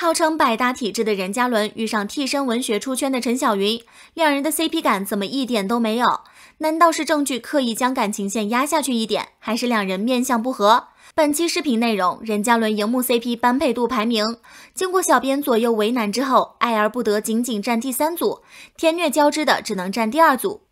号称百搭体质的任嘉伦遇上替身文学出圈的陈小云，两人的 CP 感怎么一点都没有？难道是正剧刻意将感情线压下去一点，还是两人面相不合？本期视频内容：任嘉伦荧幕 CP 般配度排名。经过小编左右为难之后，爱而不得仅仅占第三组，天虐交织的只能占第二组，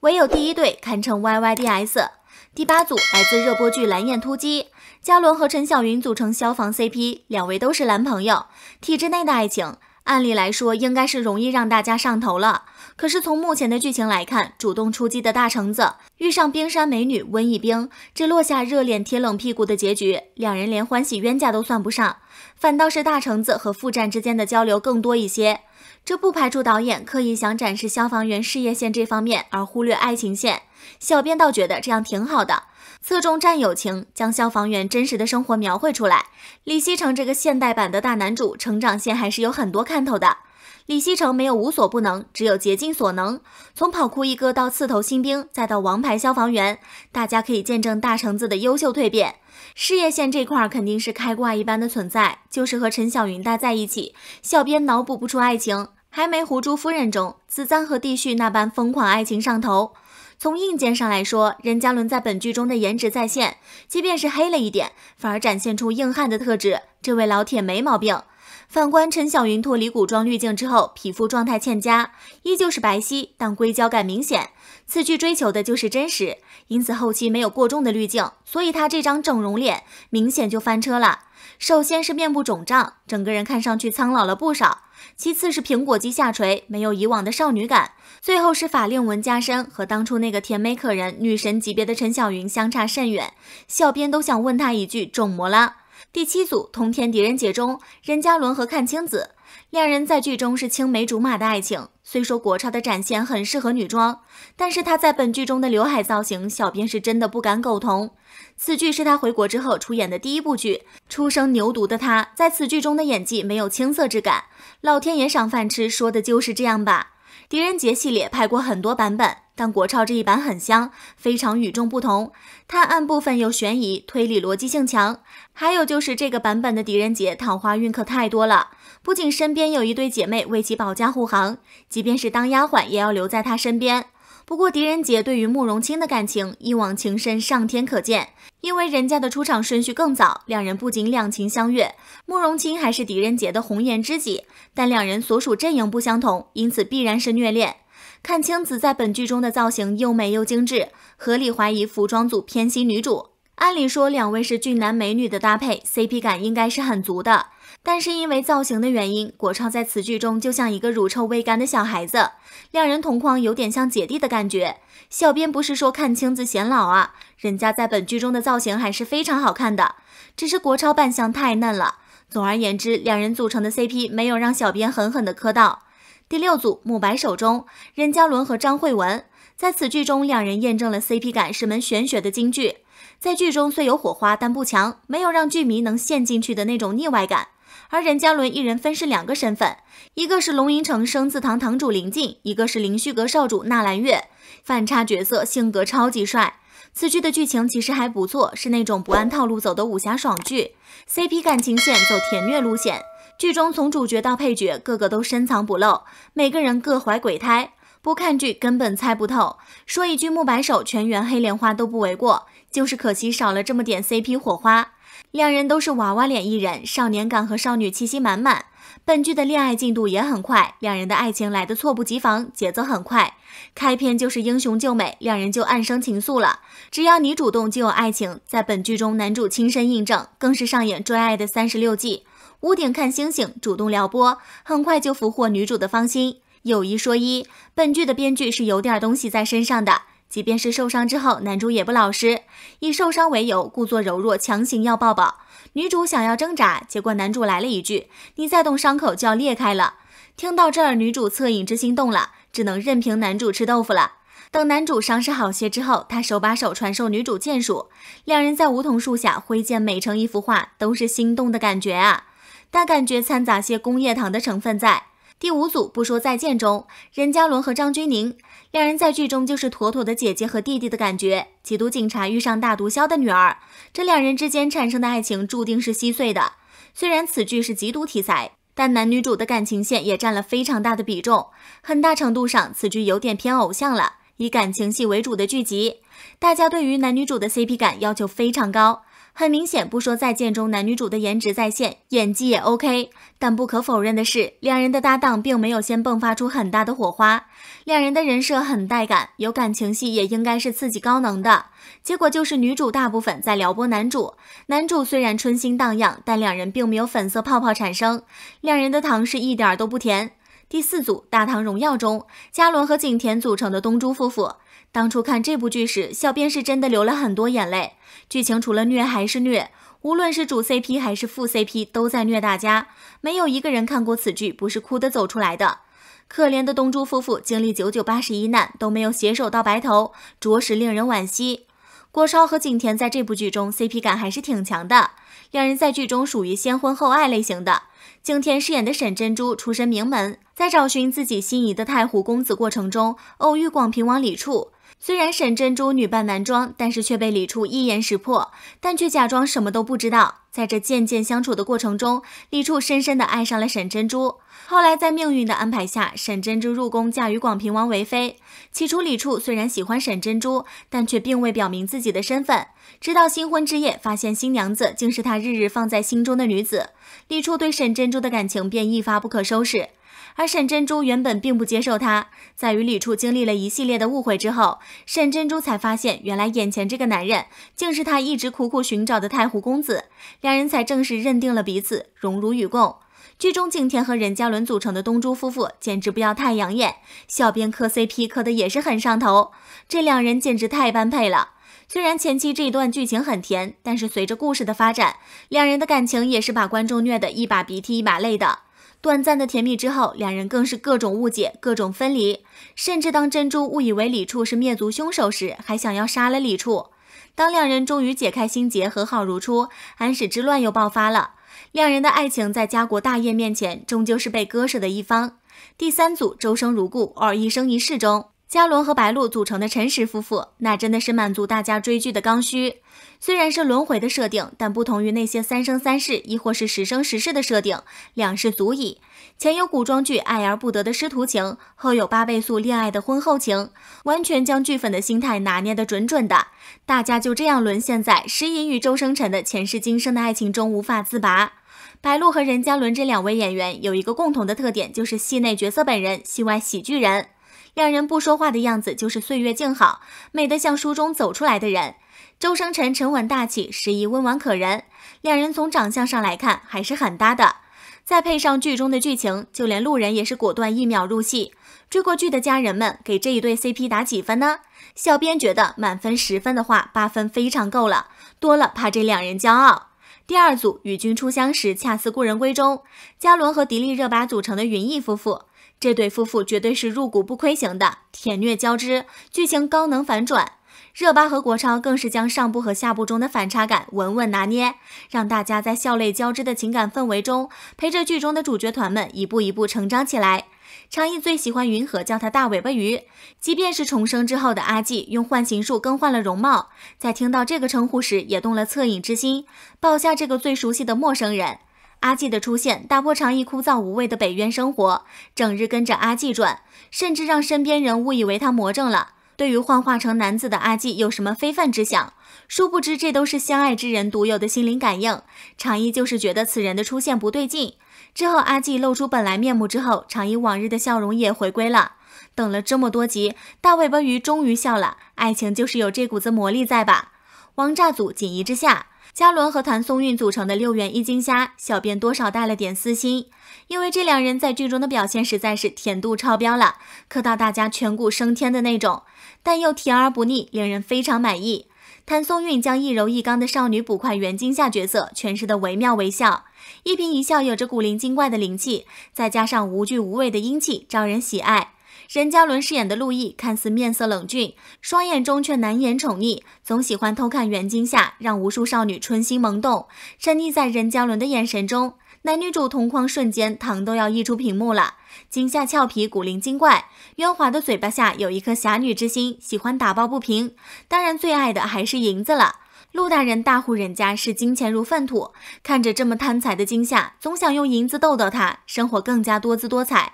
唯有第一对堪称 YYDS。第八组来自热播剧《蓝焰突击》。嘉伦和陈小云组成消防 CP，两位都是男朋友，体制内的爱情，按理来说应该是容易让大家上头了。可是从目前的剧情来看，主动出击的大橙子遇上冰山美女温以冰，这落下热脸贴冷屁股的结局，两人连欢喜冤家都算不上，反倒是大橙子和副站之间的交流更多一些。这不排除导演刻意想展示消防员事业线这方面，而忽略爱情线。小编倒觉得这样挺好的。侧重战友情，将消防员真实的生活描绘出来。李西成这个现代版的大男主成长线还是有很多看头的。李西成没有无所不能，只有竭尽所能。从跑酷一哥到刺头新兵，再到王牌消防员，大家可以见证大橙子的优秀蜕变。事业线这块肯定是开挂一般的存在，就是和陈小云待在一起。小编脑补不出爱情，还没《胡珠夫人》中子臧和弟旭那般疯狂爱情上头。从硬件上来说，任嘉伦在本剧中的颜值在线，即便是黑了一点，反而展现出硬汉的特质。这位老铁没毛病。反观陈小纭脱离古装滤镜之后，皮肤状态欠佳，依旧是白皙，但硅胶感明显。此剧追求的就是真实，因此后期没有过重的滤镜，所以她这张整容脸明显就翻车了。首先是面部肿胀，整个人看上去苍老了不少；其次是苹果肌下垂，没有以往的少女感；最后是法令纹加深，和当初那个甜美可人、女神级别的陈小纭相差甚远。小编都想问她一句：肿么了？第七组《通天狄仁杰》中，任嘉伦和阚清子两人在剧中是青梅竹马的爱情。虽说国超的展现很适合女装，但是他在本剧中的刘海造型，小编是真的不敢苟同。此剧是他回国之后出演的第一部剧，初生牛犊的他在此剧中的演技没有青涩之感。老天爷赏饭吃，说的就是这样吧。狄仁杰系列拍过很多版本。但国超这一版很香，非常与众不同。探案部分有悬疑、推理，逻辑性强。还有就是这个版本的狄仁杰，桃花运可太多了。不仅身边有一对姐妹为其保驾护航，即便是当丫鬟也要留在他身边。不过狄仁杰对于慕容卿的感情一往情深，上天可见。因为人家的出场顺序更早，两人不仅两情相悦，慕容卿还是狄仁杰的红颜知己。但两人所属阵营不相同，因此必然是虐恋。看青子在本剧中的造型又美又精致，合理怀疑服装组偏心女主。按理说两位是俊男美女的搭配，CP 感应该是很足的。但是因为造型的原因，国超在此剧中就像一个乳臭未干的小孩子，两人同框有点像姐弟的感觉。小编不是说看青子显老啊，人家在本剧中的造型还是非常好看的，只是国超扮相太嫩了。总而言之，两人组成的 CP 没有让小编狠狠的磕到。第六组，慕白手中，任嘉伦和张慧雯在此剧中，两人验证了 CP 感是门玄学的金剧。在剧中虽有火花，但不强，没有让剧迷能陷进去的那种腻歪感。而任嘉伦一人分饰两个身份，一个是龙吟城生字堂堂主林静，一个是凌虚阁少主纳兰月，反差角色性格超级帅。此剧的剧情其实还不错，是那种不按套路走的武侠爽剧，CP 感情线走甜虐路线。剧中从主角到配角，个个都深藏不露，每个人各怀鬼胎，不看剧根本猜不透。说一句“木白手全员黑莲花”都不为过，就是可惜少了这么点 CP 火花。两人都是娃娃脸艺人，少年感和少女气息满满。本剧的恋爱进度也很快，两人的爱情来得猝不及防，节奏很快。开篇就是英雄救美，两人就暗生情愫了。只要你主动，就有爱情。在本剧中，男主亲身印证，更是上演追爱的三十六计。屋顶看星星，主动撩拨，很快就俘获女主的芳心。有一说一，本剧的编剧是有点东西在身上的。即便是受伤之后，男主也不老实，以受伤为由，故作柔弱，强行要抱抱。女主想要挣扎，结果男主来了一句：“你再动伤口就要裂开了。”听到这儿，女主恻隐之心动了，只能任凭男主吃豆腐了。等男主伤势好些之后，他手把手传授女主剑术，两人在梧桐树下挥剑，美成一幅画，都是心动的感觉啊。但感觉掺杂些工业糖的成分在第五组不说再见中，任嘉伦和张钧甯两人在剧中就是妥妥的姐姐和弟弟的感觉。缉毒警察遇上大毒枭的女儿，这两人之间产生的爱情注定是稀碎的。虽然此剧是缉毒题材，但男女主的感情线也占了非常大的比重，很大程度上此剧有点偏偶像了，以感情戏为主的剧集，大家对于男女主的 CP 感要求非常高。很明显，不说再见中男女主的颜值在线，演技也 OK，但不可否认的是，两人的搭档并没有先迸发出很大的火花。两人的人设很带感，有感情戏也应该是刺激高能的。结果就是女主大部分在撩拨男主，男主虽然春心荡漾，但两人并没有粉色泡泡产生，两人的糖是一点都不甜。第四组《大唐荣耀》中，嘉伦和景甜组成的东珠夫妇。当初看这部剧时，小编是真的流了很多眼泪。剧情除了虐还是虐，无论是主 CP 还是副 CP，都在虐大家。没有一个人看过此剧不是哭的走出来的。可怜的东珠夫妇经历九九八十一难都没有携手到白头，着实令人惋惜。郭超和景甜在这部剧中 CP 感还是挺强的，两人在剧中属于先婚后爱类型的。景甜饰演的沈珍珠出身名门，在找寻自己心仪的太湖公子过程中，偶遇广平王李处。虽然沈珍珠女扮男装，但是却被李处一眼识破，但却假装什么都不知道。在这渐渐相处的过程中，李处深深地爱上了沈珍珠。后来，在命运的安排下，沈珍珠入宫嫁与广平王为妃。起初，李处虽然喜欢沈珍珠，但却并未表明自己的身份。直到新婚之夜，发现新娘子竟是他日日放在心中的女子，李处对沈珍珠的感情便一发不可收拾。而沈珍珠原本并不接受他，在与李处经历了一系列的误会之后，沈珍珠才发现，原来眼前这个男人竟是他一直苦苦寻找的太湖公子，两人才正式认定了彼此，荣辱与共。剧中景甜和任嘉伦组成的东珠夫妇简直不要太养眼，小编磕 CP 磕的也是很上头，这两人简直太般配了。虽然前期这一段剧情很甜，但是随着故事的发展，两人的感情也是把观众虐得一把鼻涕一把泪的。短暂的甜蜜之后，两人更是各种误解、各种分离，甚至当珍珠误以为李处是灭族凶手时，还想要杀了李处。当两人终于解开心结、和好如初，安史之乱又爆发了。两人的爱情在家国大业面前，终究是被割舍的一方。第三组，周生如故二一生一世中。嘉伦和白鹿组成的陈实夫妇，那真的是满足大家追剧的刚需。虽然是轮回的设定，但不同于那些三生三世亦或是十生十世的设定，两世足矣。前有古装剧《爱而不得》的师徒情，后有八倍速恋爱的婚后情，完全将剧粉的心态拿捏得准准的。大家就这样沦陷在石隐与周生辰的前世今生的爱情中无法自拔。白鹿和任嘉伦这两位演员有一个共同的特点，就是戏内角色本人，戏外喜剧人。两人不说话的样子就是岁月静好，美得像书中走出来的人。周生辰沉稳大气，时宜温婉可人，两人从长相上来看还是很搭的。再配上剧中的剧情，就连路人也是果断一秒入戏。追过剧的家人们，给这一对 CP 打几分呢？小编觉得满分十分的话，八分非常够了，多了怕这两人骄傲。第二组，与君初相识，恰似故人归中，嘉伦和迪丽热巴组成的云逸夫妇。这对夫妇绝对是入股不亏型的，甜虐交织，剧情高能反转。热巴和国超更是将上部和下部中的反差感稳稳拿捏，让大家在笑泪交织的情感氛围中，陪着剧中的主角团们一步一步成长起来。常毅最喜欢云禾叫他“大尾巴鱼”，即便是重生之后的阿纪用换形术更换了容貌，在听到这个称呼时也动了恻隐之心，抱下这个最熟悉的陌生人。阿季的出现打破常意枯燥无味的北渊生活，整日跟着阿季转，甚至让身边人误以为他魔怔了。对于幻化成男子的阿季有什么非凡之想？殊不知这都是相爱之人独有的心灵感应。长意就是觉得此人的出现不对劲。之后阿季露出本来面目之后，长以往日的笑容也回归了。等了这么多集，大尾巴鱼终于笑了。爱情就是有这股子魔力在吧？王炸组锦衣之下。嘉伦和谭松韵组成的六元一斤虾，小编多少带了点私心，因为这两人在剧中的表现实在是甜度超标了，磕到大家颧骨升天的那种，但又甜而不腻，令人非常满意。谭松韵将一柔一刚的少女捕快袁今夏角色诠释的惟妙惟肖，一颦一笑有着古灵精怪的灵气，再加上无惧无畏的英气，招人喜爱。任嘉伦饰演的陆毅看似面色冷峻，双眼中却难掩宠溺，总喜欢偷看袁今夏，让无数少女春心萌动。沉溺在任嘉伦的眼神中，男女主同框瞬间糖都要溢出屏幕了。今夏俏皮古灵精怪，圆滑的嘴巴下有一颗侠女之心，喜欢打抱不平，当然最爱的还是银子了。陆大人大户人家视金钱如粪土，看着这么贪财的今夏，总想用银子逗逗他，生活更加多姿多彩。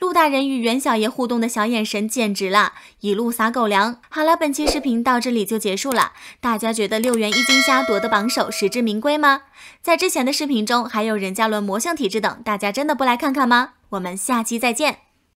陆大人与袁小爷互动的小眼神简直了，一路撒狗粮。好了，本期视频到这里就结束了。大家觉得六元一斤虾夺得榜首实至名归吗？在之前的视频中还有任嘉伦魔性体质等，大家真的不来看看吗？我们下期再见。